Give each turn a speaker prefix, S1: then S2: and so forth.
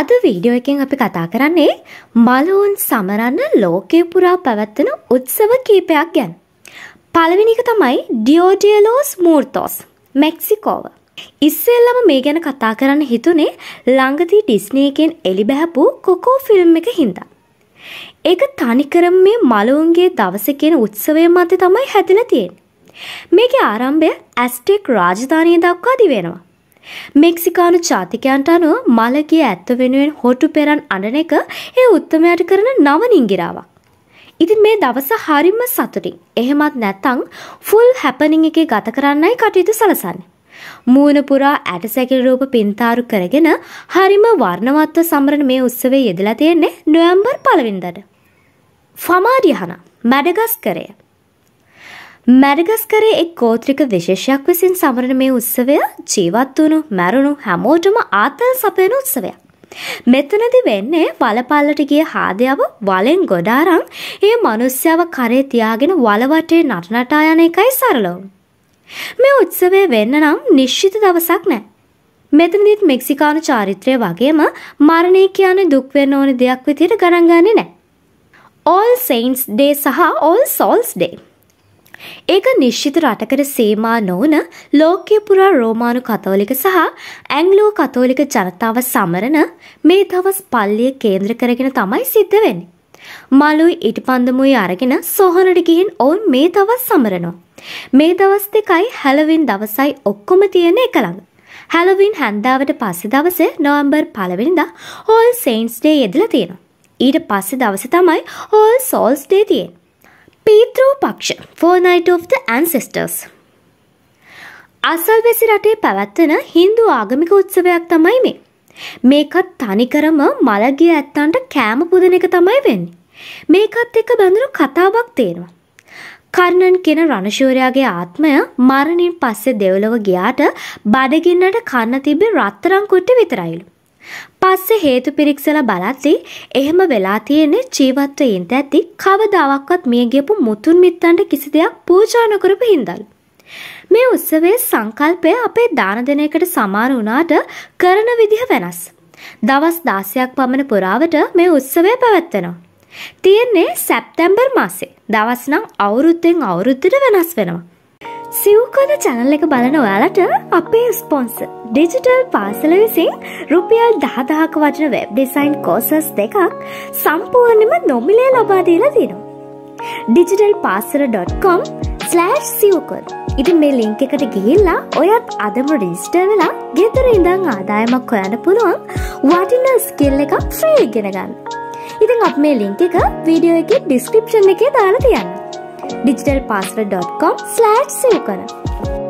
S1: අද වීඩියෝ එකෙන් අපි කතා කරන්නේ මලවුන් සමරන්න ලෝකය පුරා පැවැත්වෙන උත්සව කීපයක් ගැන්. පළවෙනික තමයි ඩියෝඩියලෝස් මූර්තෝස් මෙක්සිකෝව. ඉස්සෙල්ලම මේ ගැන කතා කරන්න හිතුනේ ළඟදී ඩිස්නේ එකෙන් එලි බැහැපු කොකෝ ෆිල්ම් එක හින්දා. ඒක තනිකරම මේ මලවුන්ගේ දවස කියන උත්සවය මත තමයි හැදිලා තියෙන්නේ. මේකේ ආරම්භය ඇස්ටෙක් රාජධානිය දක්වා දිවෙනවා. මෙක්සිකානු ජාතිකයන්ට අනුව මළගේ ඇත්ත වෙනුවෙන් හොටු පෙරන් අඩන එක ඒ උත්තමයට කරන නව නිංගිරාවක්. ඉතින් මේ දවස හරිම්ම සතුටින් එහෙමත් නැත්තං ෆුල් හැපනිං එකේ ගත කරන්නයි කටයුතු සලසන්න. මූුණ පුරා ඇටසැකිල් රූප පින්තාරු කරගෙන හරිම වර්ණවත්ව සම්රණ මේ උත්සවේ යෙදලා තියෙන්නේ නොයම්බර් පලවින්දට. ෆමාඩියහන මැඩගස් කරේ. මැඩගස්කරේ එක් ගෝත්‍රික විශේෂයක් විසින් සමරණ මේ උත්සවය ජීවත් වුණු මැරුණු හැමෝටම ආතල් සපයන උත්සවයක්. මෙතනදි වෙන්නේ වලපල්ලට ගිය හාදයාව වලෙන් ගොඩාරං ඒ මනුස්්‍යාව කරේ තියාගෙන වලවටේ නටනටා යන එකයි සරලෝ. මේ උත්සවය වෙන්න නම් නිශ්චිත දවසක් නෑ. මෙතනදිත් මෙක්සිකානු චාරිත්‍රය වගේම මරණය කියන දුක්වෙන්න ඕන දෙයක් විතිර ගණන්ගන්නේ නෑ. ඕල් සයින්ස් ඩේ සහ ඕල් සෝල්ස් ඩේ. ඒක නිශ්චිත රටකට සේමා නොවන ලෝකය පුරා රෝමානු කතෝලික සහ ඇංගලෝ කතෝලික ජනතාව සමරන මේ දවස් පල්ලිය කේන්ද්‍ර කරගෙන තමයි සිද්ධ වෙන්නේ. මලුයි ඉටිපන්දමුයි අරගෙන සොහනට ගිහින් ඔවුන් මේ දවස් සමරනවා. මේ දවස් දෙකයි හැලවින් දවසයි ඔක්කොම තියෙන එක ළඟ. හැලවින් හැන්දාවට පස්සේ දවසේ නොවැම්බර් පළවෙනිදා හෝල් සේන්ස් ඩේ යෙදලා තියෙනවා. ඊට පස්සේ දවසේ තමයි හෝල් සෝල්ස් ඩේ තියෙන්නේ. පීතෘ පක්ෂ ෆෝනයිට of the ancestors. අසල්වැසි රටේ පැවැත්වෙන හින්දු ආගමික උත්සවයක් තමයි මේ. මේකත් තනිකරම මළගිය ඇත්තන්ට කෑම පුදන එක තමයි වෙන්නේ. මේකත් එක බැඳුණු කතාවක් තියෙනවා. කර්ණන් කෙන රණශූරයාගේ ආත්මය මරණින් පස්සේ දෙව්ලොව ගියාට බඩගින්නට කන්න තිබේ රත්තරන් කුට්ටි විතරයිලු. පස්සේ හේතු පිරික්සලා බලද්දී එහෙම වෙලා තියෙන්නේ ජීවත්ව ඉඳ ඇති කවදාවක්වත් මිය ගියපු මුතුන් මිත්තන්ට කිසි දෙයක් පූජා නොකරපු හින්දල්. මේ උත්සවයේ සංකල්පය අපේ දාන දෙනයකට සමාන වුණාට කරන විදිහ වෙනස්. දවස් 16ක් පමණ පුරාවට මේ උත්සවය පැවැත්වෙනවා. තියෙන්නේ සැප්තැම්බර් මාසේ. දවස් නම් අවුරුද්දෙන් අවුරුද්දට වෙනස් වෙනවා. සිව්කොඳ චැනල් එක බලන ඔයාලට අපේ ස්පොන්ස ඩිජිටල් පාසල විසින් රුපියල් දහදහක වටන වෙබ් ඩිසයින් කෝසස් දෙකක් සම්පූර්ණම නොමිලේ ලබාදීලා දෙනවා. ඩිජිටල් පාසර.com සිවකොල් ඉති මේ ලිංක එකට ගිහිල්ලා ඔයත් අදම රිස්ට වෙලා ගෙතර ඉඳං ආදායමක් හොයන්න පුළුවන් වටින ස්කිල් එකක් ්‍රේගෙනගන්න. ඉතින් අප මේ ලිංක එක වීඩියෝ එක ඩිස්ක්‍රප්ෂන් එකේ දාලා තියන්න. Digital password dot com slash save करा